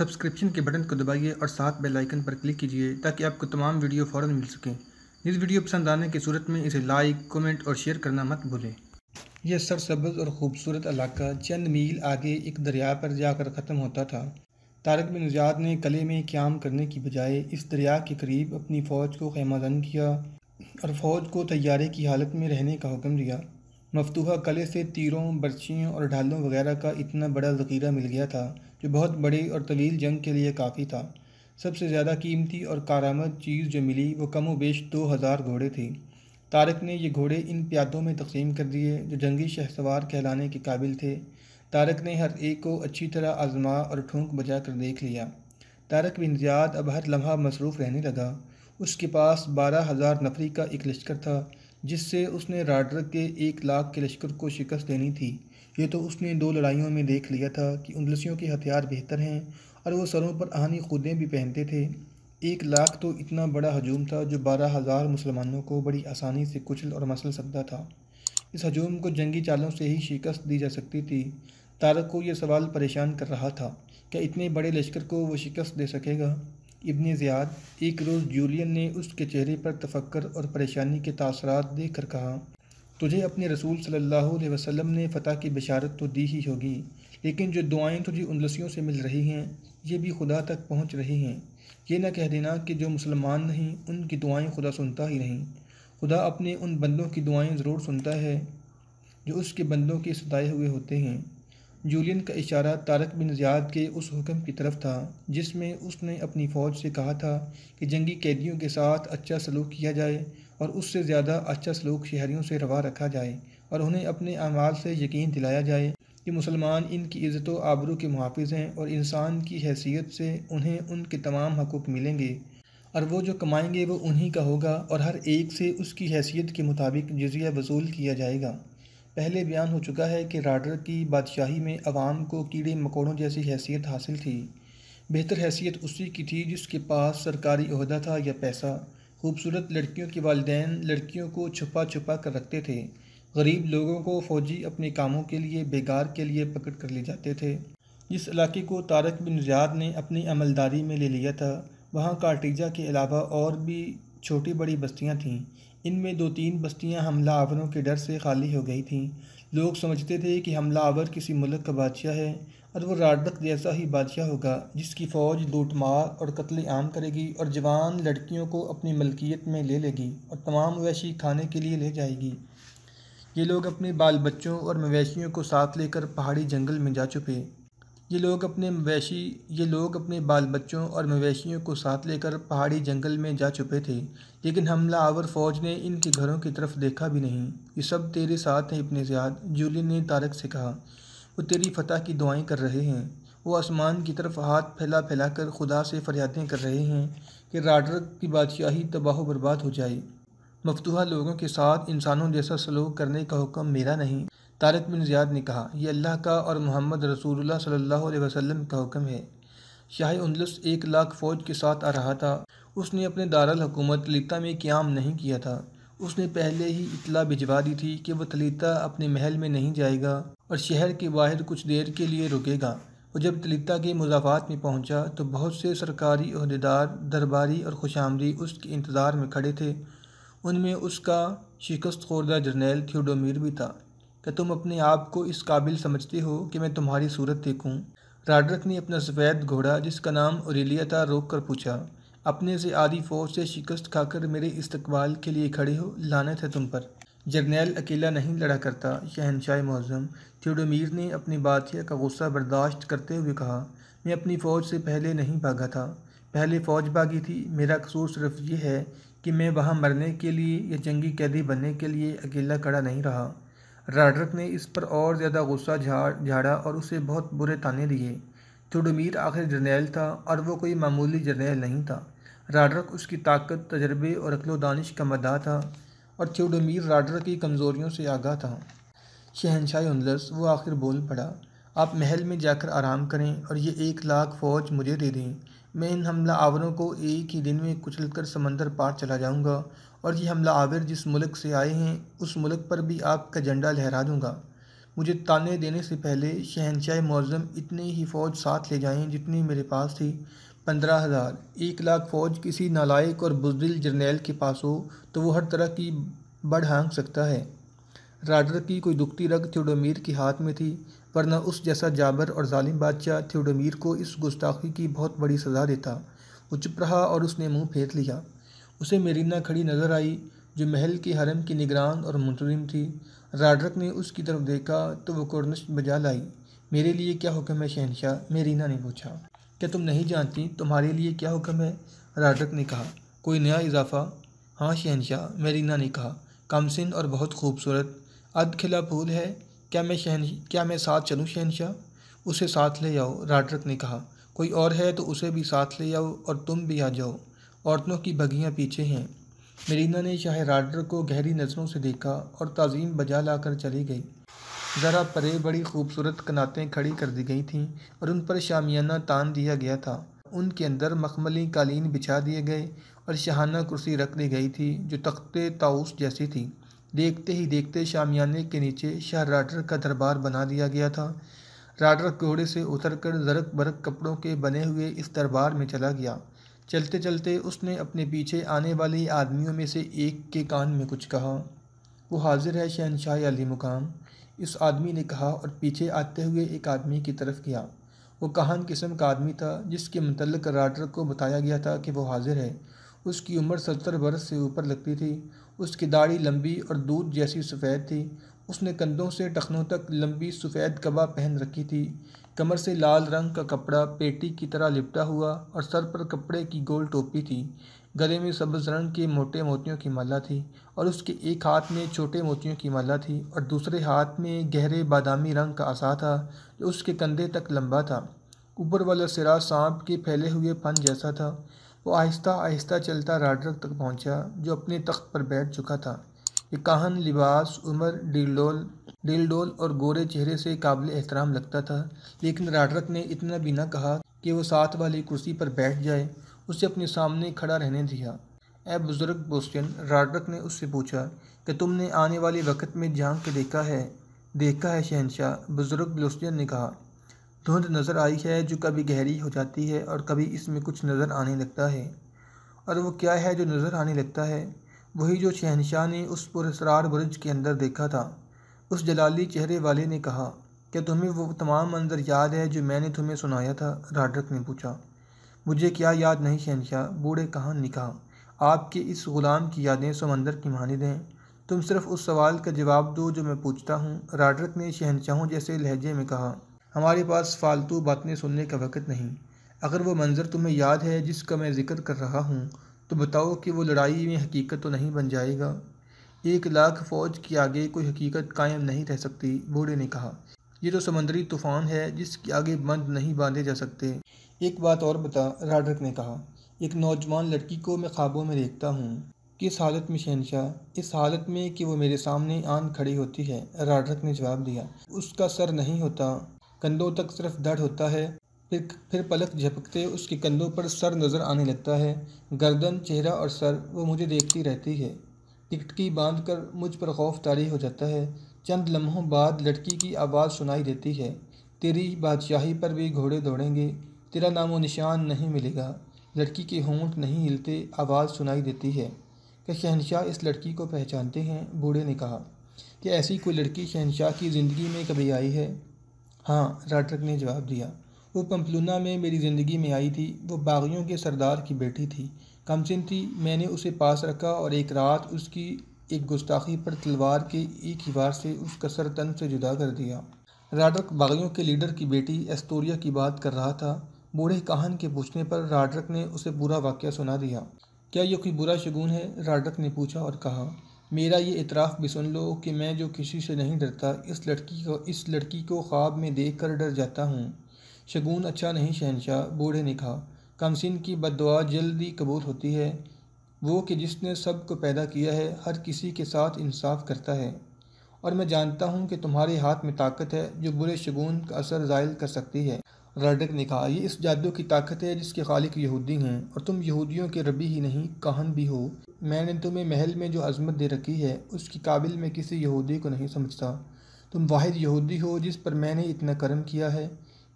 Subscription के button को दबाइए और साथ बेल आइकन पर क्लिक कीजिए ताकि आपको तमाम वीडियो फ़ौर मिल सकें इस वीडियो पसंद आने की सूरत में इसे लाइक कमेंट और शेयर करना मत भूलें यह सरसब्ज और ख़ूबसूरत इलाका चंद मील आगे एक दरिया पर जाकर ख़त्म होता था तारक बिन नजाद ने कले में क्याम करने की बजाय इस दरिया के करीब अपनी फ़ौज को खैमाजन किया और फ़ौज को तैयारे की हालत में रहने का हुक्म दिया मफतूहा कले से तीरों बर्चियों और ढालों वगैरह का इतना बड़ा ज़ख़ीरा मिल गया था जो बहुत बड़े और तवील जंग के लिए काफ़ी था सबसे ज़्यादा कीमती और कारामद चीज़ जो मिली वो कम वेश दो हज़ार घोड़े थे तारक ने ये घोड़े इन प्यादों में तकसीम कर दिए जो जंगी शहसवार कहलाने के काबिल थे तारक ने हर एक को अच्छी तरह आजमा और ठोंक बजा कर देख लिया तारक बिन ज़ियाद अब हर लम्हा मसरूफ़ रहने लगा उसके पास बारह हज़ार नफरी का एक लश्कर था जिससे उसने राडर के एक लाख के लश्कर को शिकस्त देनी थी ये तो उसने दो लड़ाइयों में देख लिया था कि उंदलसियों के हथियार बेहतर हैं और वो सरों पर आहनी खुदें भी पहनते थे एक लाख तो इतना बड़ा हजूम था जो बारह हज़ार मुसलमानों को बड़ी आसानी से कुचल और मसल सकता था इस हजूम को जंगी चालों से ही शिकस्त दी जा सकती थी तारक को यह सवाल परेशान कर रहा था क्या इतने बड़े लश्कर को वो शिकस्त दे सकेगा इबन ज़ियाद एक रोज़ जूलियन ने उसके चेहरे पर तफक्कर और परेशानी के तसरत देख कर कहा तुझे अपने रसूल सल्लल्लाहु अलैहि वसल्लम ने फ़तह की बशारत तो दी ही होगी लेकिन जो दुआएं तुझे उन से मिल रही हैं ये भी खुदा तक पहुंच रही हैं ये ना कह देना कि जो मुसलमान नहीं उनकी दुआएं खुदा सुनता ही नहीं खुदा अपने उन बंदों की दुआएं ज़रूर सुनता है जो उसके बंदों के सताए हुए होते हैं जूलियन का इशारा तारक बिन ज़ियाद के उस हुक्म की तरफ था जिसमें उसने अपनी फ़ौज से कहा था कि जंगी कैदियों के साथ अच्छा सलूक किया जाए और उससे ज़्यादा अच्छा सलूक शहरीों से रवा रखा जाए और उन्हें अपने अमाल से यकीन दिलाया जाए कि मुसलमान इनकी इज़्ज़त आबरू के मुहाफ़ हैं और इंसान की हैसियत से उन्हें उनके तमाम हकूक़ मिलेंगे और वो जो कमाएंगे वो उन्हीं का होगा और हर एक से उसकी हैसियत के मुताबिक जजिया वसूल किया जाएगा पहले बयान हो चुका है कि राडर की बादशाही में आवाम को कीड़े मकोड़ों जैसी हैसियत हासिल थी बेहतर हैसियत उसी की थी जिसके पास सरकारी अहदा था या पैसा खूबसूरत लड़कियों के वालदेन लड़कियों को छुपा छुपा कर रखते थे गरीब लोगों को फ़ौजी अपने कामों के लिए बेगार के लिए पकड़ कर ले जाते थे इस इलाके को तारक बिन जियाद ने अपनी अमलदारी में ले लिया था वहाँ कार्टिजा के अलावा और भी छोटी बड़ी बस्तियाँ थीं इनमें दो तीन बस्तियां हमला आवरों के डर से खाली हो गई थीं लोग समझते थे कि हमला आवर किसी मुल्क का बादशाह है और वो राडक जैसा ही बादशाह होगा जिसकी फ़ौज लूटमार और कत्ल आम करेगी और जवान लड़कियों को अपनी मलकियत में ले लेगी और तमाम मवेशी खाने के लिए ले जाएगी ये लोग अपने बाल बच्चों और मवेशियों को साथ लेकर पहाड़ी जंगल में जा चुके ये लोग अपने मवेशी ये लोग अपने बाल बच्चों और मवेशियों को साथ लेकर पहाड़ी जंगल में जा चुके थे लेकिन हमला आवर फौज ने इनके घरों की तरफ देखा भी नहीं ये सब तेरे साथ हैं इतने ज़्याद जूली ने तारक से कहा वो तेरी फतह की दुआएं कर रहे हैं वो आसमान की तरफ हाथ फैला फैला कर खुदा से फरियादें कर रहे हैं कि राडर की बादशाही तबाह बर्बाद हो जाए मफतूहा लोगों के साथ इंसानों जैसा सलूक करने का हुक्म मेरा नहीं तारक बिन ज़ियाद ने कहा यह अल्लाह का और मोहम्मद रसूल सल्ला वसलम का हुक्म है शाह उनलस एक लाख फ़ौज के साथ आ रहा था उसने अपने दारल हुकूमत तलीता में क्याम नहीं किया था उसने पहले ही इतला भिजवा दी थी कि वह तलीता अपने महल में नहीं जाएगा और शहर के बाहर कुछ देर के लिए रुकेगा वो जब तलीता के मुजाफात में पहुंचा तो बहुत से सरकारी अहदेदार दरबारी और खुशामदी उसके इंतज़ार में खड़े थे उनमें उसका शिकस्त खोर्दा जर्नैल थियोडोमिर भी था क्या तुम अपने आप को इस काबिल समझते हो कि मैं तुम्हारी सूरत देखूं? राडरक ने अपना सफ़ेद घोड़ा जिसका नाम औरलिया था रोक कर पूछा अपने से आधी फौज से शिकस्त खाकर मेरे इस्तकबाल के लिए खड़े हो लानत है तुम पर जर्नैल अकेला नहीं लड़ा करता शहनशाह मौजम थियोडोमीर ने अपनी बातिया का गुस्सा बर्दाश्त करते हुए कहा मैं अपनी फ़ौज से पहले नहीं भागा था पहले फ़ौज भागी थी मेरा कसूर सिर्फ ये है कि मैं वहाँ मरने के लिए या जंगी कैदी बनने के लिए अकेला खड़ा नहीं रहा राडरक ने इस पर और ज़्यादा गुस्सा झाड़ झाड़ा और उसे बहुत बुरे ताने दिए थुडमीर आखिर जर्नैल था और वो कोई मामूली जर्नैल नहीं था राडरक उसकी ताकत तजर्बे और अकलो दानिश का मदा था और थ्योडोमीर राडरक की कमज़ोरियों से आगा था शहनशाह हंदलस वो आखिर बोल पड़ा आप महल में जाकर आराम करें और ये एक लाख फ़ौज मुझे दे दें मैं इन हमला आवरों को एक ही दिन में कुचल कर समंदर पार चला जाऊंगा और ये हमला आवर जिस मुल्क से आए हैं उस मुल्क पर भी आपका झंडा लहरा दूंगा मुझे ताने देने से पहले शहनशाह मौजम इतनी ही फ़ौज साथ ले जाएं जितनी मेरे पास थी पंद्रह हज़ार एक लाख फ़ौज किसी नालायक और बुजदिल जर्नेल के पास हो तो वो हर तरह की बढ़ हाँक सकता है राडर की कोई दुखती रग थियोडोमीर के हाथ में थी वरना उस जैसा जाबर और जालिम बादशाह थ्योडोमीर को इस गुस्ताखी की बहुत बड़ी सज़ा देता वो चुप रहा और उसने मुंह फेर लिया उसे मेरीना खड़ी नज़र आई जो महल के हरम की निगरान और मुंतजिम थी राडरक ने उसकी तरफ देखा तो वो कुरनश बजा लाई मेरे लिए क्या हुक्म है शहनशाह मेरीना ने पूछा क्या तुम नहीं जानती तुम्हारे लिए क्या हुक्म है राडरक ने कहा कोई नया इजाफा हाँ शहनशाह मेरीना ने कहा कमसिन और बहुत खूबसूरत अध खिला फूल है क्या मैं शहन क्या मैं साथ चलूँ शहनशाह उसे साथ ले जाओ राडरक ने कहा कोई और है तो उसे भी साथ ले जाओ और तुम भी आ जाओ औरतों की बगियाँ पीछे हैं मरीना ने शाह राडरक को गहरी नज़रों से देखा और तज़ीम बजा ला कर चली गई ज़रा परे बड़ी खूबसूरत कनातें खड़ी कर दी गई थीं और उन पर शामियाना तान दिया गया था उनके अंदर मखमली कालीन बिछा दिए गए और शहाना कुर्सी रख दी गई थी जो तख्ते ताउस जैसी थी देखते ही देखते शामियाने के नीचे शाह राडर का दरबार बना दिया गया था राडर घोड़े से उतरकर जरक बरक कपड़ों के बने हुए इस दरबार में चला गया चलते चलते उसने अपने पीछे आने वाले आदमियों में से एक के कान में कुछ कहा वो हाजिर है शहनशाह अली मुकाम इस आदमी ने कहा और पीछे आते हुए एक आदमी की तरफ गया वो कहान किस्म का आदमी था जिसके मतलब राडर को बताया गया था कि वो हाजिर है उसकी उम्र सत्तर बरस से ऊपर लगती थी उसकी दाढ़ी लंबी और दूध जैसी सफ़ेद थी उसने कंधों से टखनों तक लंबी सफ़ेद कबा पहन रखी थी कमर से लाल रंग का कपड़ा पेटी की तरह लिपटा हुआ और सर पर कपड़े की गोल टोपी थी गले में सब्ज रंग के मोटे मोतियों की माला थी और उसके एक हाथ में छोटे मोतियों की माला थी और दूसरे हाथ में गहरे बादामी रंग का आसा था जो उसके कंधे तक लंबा था ऊपर वाला सिरा सांप के फैले हुए फन जैसा था वो आहिस्ता आहिस्ता चलता राडरक तक पहुंचा जो अपने तख्त पर बैठ चुका था ये काहन लिबास उम्र डिलडोल डिलडोल और गोरे चेहरे से काबिल एहतराम लगता था लेकिन राडरक ने इतना भी ना कहा कि वो साथ वाली कुर्सी पर बैठ जाए उसे अपने सामने खड़ा रहने दिया ए बुज़ुर्ग बोस्टन राडरक ने उससे पूछा कि तुमने आने वाले वक्त में झांक के देखा है देखा है शहनशाह बुज़ुर्ग बोस्टन ने कहा धुंध नज़र आई है जो कभी गहरी हो जाती है और कभी इसमें कुछ नज़र आने लगता है और वो क्या है जो नज़र आने लगता है वही जो शहनशाह ने उस पुरसरार बुरज के अंदर देखा था उस जलाली चेहरे वाले ने कहा क्या तुम्हें वो तमाम मंजर याद है जो मैंने तुम्हें सुनाया था राडरक ने पूछा मुझे क्या याद नहीं शहनशाह बूढ़े कहाँ ने कहा आपके इस ग़ुलाम की यादें समंदर की मानद हैं तुम सिर्फ उस सवाल का जवाब दो जो मैं पूछता हूँ राडरक ने शहनशाहों जैसे लहजे में कहा हमारे पास फालतू बातें सुनने का वक़्त नहीं अगर वो मंज़र तुम्हें याद है जिसका मैं ज़िक्र कर रहा हूँ तो बताओ कि वो लड़ाई में हकीकत तो नहीं बन जाएगा एक लाख फ़ौज के आगे कोई हकीकत कायम नहीं रह सकती बूढ़े ने कहा ये तो समंदरी तूफ़ान है जिसके आगे बंद नहीं बांधे जा सकते एक बात और बता राडरक ने कहा एक नौजवान लड़की को मैं ख्वाबों में देखता हूँ किस हालत में शहनशाह इस हालत में कि वो मेरे सामने आन खड़ी होती है राडरक ने जवाब दिया उसका सर नहीं होता कंधों तक सिर्फ दर्द होता है फिर फिर पलक झपकते उसके कंधों पर सर नज़र आने लगता है गर्दन चेहरा और सर वो मुझे देखती रहती है टिकटकी बांध कर मुझ पर खौफ तारी हो जाता है चंद लम्हों बाद लड़की की आवाज़ सुनाई देती है तेरी बादशाही पर भी घोड़े दौड़ेंगे तेरा नामो निशान नहीं मिलेगा लड़की के होंठ नहीं हिलते आवाज़ सुनाई देती है कि शहनशाह इस लड़की को पहचानते हैं बूढ़े ने कहा कि ऐसी कोई लड़की शहनशाह की ज़िंदगी में कभी आई है हाँ राठक ने जवाब दिया वो पम्पलूना में मेरी ज़िंदगी में आई थी वो बागियों के सरदार की बेटी थी कमसिन थी मैंने उसे पास रखा और एक रात उसकी एक गुस्ताखी पर तलवार के एक ही वार से उसका सर तन से जुदा कर दिया राडरक बागियों के लीडर की बेटी एस्टोरिया की बात कर रहा था बूढ़े कहान के पूछने पर राडरक ने उसे बुरा वाक्य सुना दिया क्या यह कोई बुरा शगुन है राडरक ने पूछा और कहा मेरा ये इतराफ़ भी सुन लो कि मैं जो किसी से नहीं डरता इस लड़की को इस लड़की को ख्वाब में देख कर डर जाता हूँ शगुन अच्छा नहीं शहनशाह बूढ़े ने कहा कमसिन की बददुआ जल्दी कबूल होती है वो कि जिसने सब को पैदा किया है हर किसी के साथ इंसाफ करता है और मैं जानता हूँ कि तुम्हारे हाथ में ताकत है जो बुरे शगुन का असर ज़ायल कर सकती है रडक ने कहा यह इस जादू की ताकत है जिसके खालिक यहूदी हैं और तुम यहूदियों के रबी ही नहीं कहन भी हो मैंने तुम्हें महल में जो अजमत दे रखी है उसकी काबिल में किसी यहूदी को नहीं समझता तुम वाहिद यहूदी हो जिस पर मैंने इतना करम किया है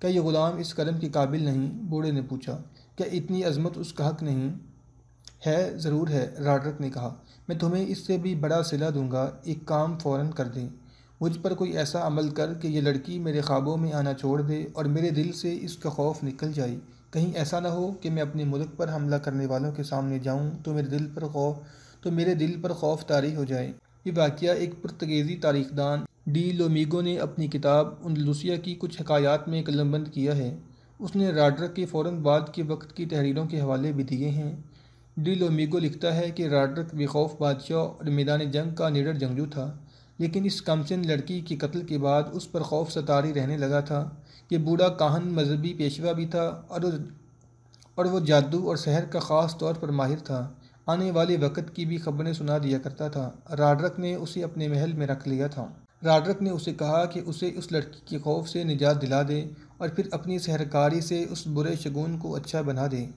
क्या यह ग़ुलाम इस करम के काबिल नहीं बूढ़े ने पूछा क्या इतनी अजमत उसका हक नहीं है ज़रूर है राडरक ने कहा मैं तुम्हें इससे भी बड़ा सिला दूंगा एक काम फ़ौर कर दें मुझ पर कोई ऐसा अमल कर कि यह लड़की मेरे ख्वाबों में आना छोड़ दे और मेरे दिल से इसका खौफ निकल जाए कहीं ऐसा ना हो कि मैं अपने मुल्क पर हमला करने वालों के सामने जाऊं तो मेरे दिल पर खौफ तो मेरे दिल पर खौफ तारी हो जाए ये वाक़ एक पुर्तगेज़ी तारीखदान डी लोमीगो ने अपनी किताब उनलूसिया की कुछ हकायात में कलमबंद किया है उसने राडरक के फ़ौर बाद के वक्त की तहरीरों के हवाले भी दिए हैं डी लोमीगो लिखता है कि राडरक बेखौफ बादशाह और मैदान जंग का निडर जंगजू था लेकिन इस कमसिन लड़की के कत्ल के बाद उस पर खौफ सतारी रहने लगा था ये बूढ़ा काहन मजहबी पेशवा भी था और और वो जादू और शहर का ख़ास तौर पर माहिर था आने वाले वक़्त की भी खबरें सुना दिया करता था राडरक ने उसे अपने महल में रख लिया था राडरक ने उसे कहा कि उसे उस लड़की के खौफ से निजात दिला दे और फिर अपनी सहरकारी से उस बुरे शगुन को अच्छा बना दे